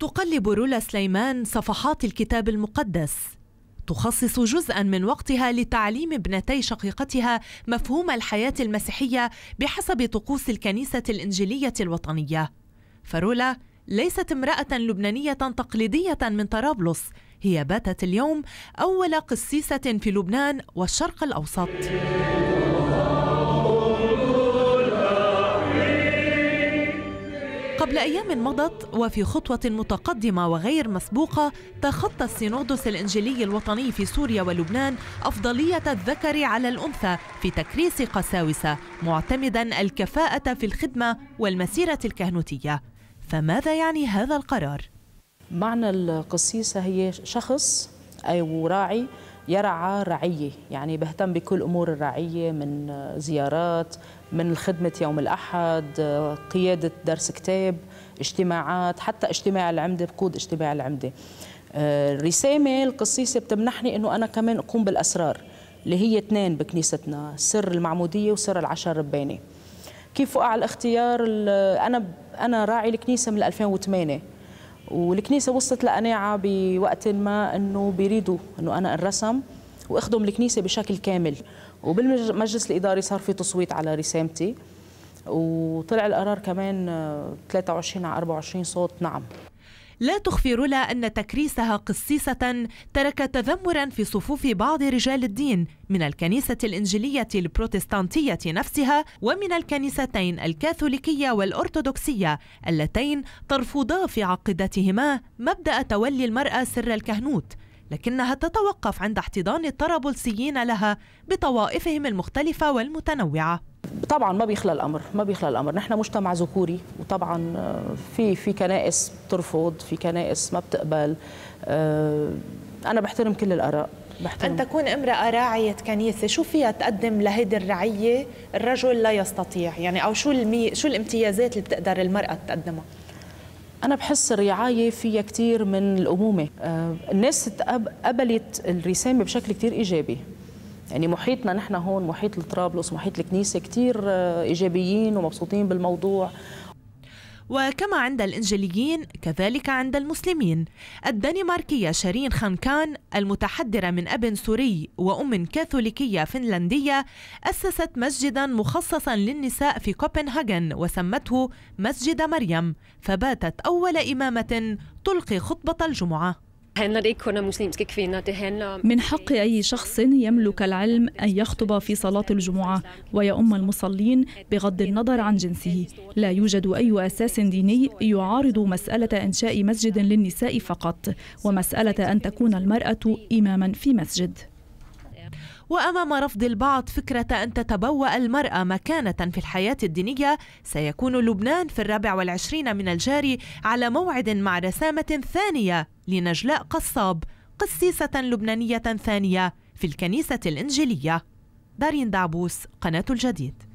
تقلب رولا سليمان صفحات الكتاب المقدس تخصص جزءا من وقتها لتعليم ابنتي شقيقتها مفهوم الحياه المسيحيه بحسب طقوس الكنيسه الانجيليه الوطنيه فرولا ليست امراه لبنانيه تقليديه من طرابلس هي باتت اليوم اول قسيسه في لبنان والشرق الاوسط قبل أيام مضت وفي خطوة متقدمة وغير مسبوقة تخطى السينودوس الإنجيلي الوطني في سوريا ولبنان أفضلية الذكر على الأنثى في تكريس قساوسة معتمدا الكفاءة في الخدمة والمسيرة الكهنوتية فماذا يعني هذا القرار؟ معنى القسيسة هي شخص أي وراعي يرعى رعيه يعني بهتم بكل امور الرعيه من زيارات من خدمه يوم الاحد قياده درس كتاب اجتماعات حتى اجتماع العمده بقود اجتماع العمده الرسامه آه، القصيصه بتمنحني انه انا كمان اقوم بالاسرار اللي هي اثنين بكنيستنا سر المعموديه وسر العشر رباني كيف وقع الاختيار انا انا راعي الكنيسه من 2008 والكنيسه وصلت لقناعه بوقت ما انه بيريدوا انه انا انرسم واخدم الكنيسه بشكل كامل وبالمجلس الاداري صار في تصويت على رسامتي وطلع القرار كمان 23 آه، على 24 صوت نعم لا تخفي رولا أن تكريسها قسيسة ترك تذمرا في صفوف بعض رجال الدين من الكنيسة الإنجيلية البروتستانتية نفسها ومن الكنيستين الكاثوليكية والأرثوذكسية اللتين ترفضا في عقيدتهما مبدأ تولي المرأة سر الكهنوت لكنها تتوقف عند احتضان الطرابلسيين لها بطوائفهم المختلفة والمتنوعة طبعا ما بيخلى الامر ما بيخلى الامر نحن مجتمع ذكوري وطبعا آه، في في كنائس بترفض في كنائس ما بتقبل آه، انا بحترم كل الاراء بحترم. أن تكون امرأة راعية كنيسة شو فيها تقدم لهيدي الرعية الرجل لا يستطيع يعني أو شو المي... شو الامتيازات اللي بتقدر المرأة تقدمها أنا بحس الرعاية فيها كثير من الأمومة آه، الناس قبلت الرسالة بشكل كثير إيجابي يعني محيطنا نحن هون محيط طرابلس محيط الكنيسه كثير آه، ايجابيين ومبسوطين بالموضوع وكما عند الإنجيليين كذلك عند المسلمين الدنماركية شيرين خانكان المتحدرة من أب سوري وأم كاثوليكية فنلندية أسست مسجدا مخصصا للنساء في كوبنهاجن وسمته مسجد مريم فباتت أول إمامة تلقي خطبة الجمعة من حق أي شخص يملك العلم أن يخطب في صلاة الجمعة ويؤم المصلين بغض النظر عن جنسه لا يوجد أي أساس ديني يعارض مسألة إنشاء مسجد للنساء فقط ومسألة أن تكون المرأة إماما في مسجد وأمام رفض البعض فكرة أن تتبوأ المرأة مكانة في الحياة الدينية سيكون لبنان في الرابع والعشرين من الجاري على موعد مع رسامة ثانية لنجلاء قصاب قسيسة لبنانية ثانية في الكنيسة الإنجيلية دارين دعبوس قناة الجديد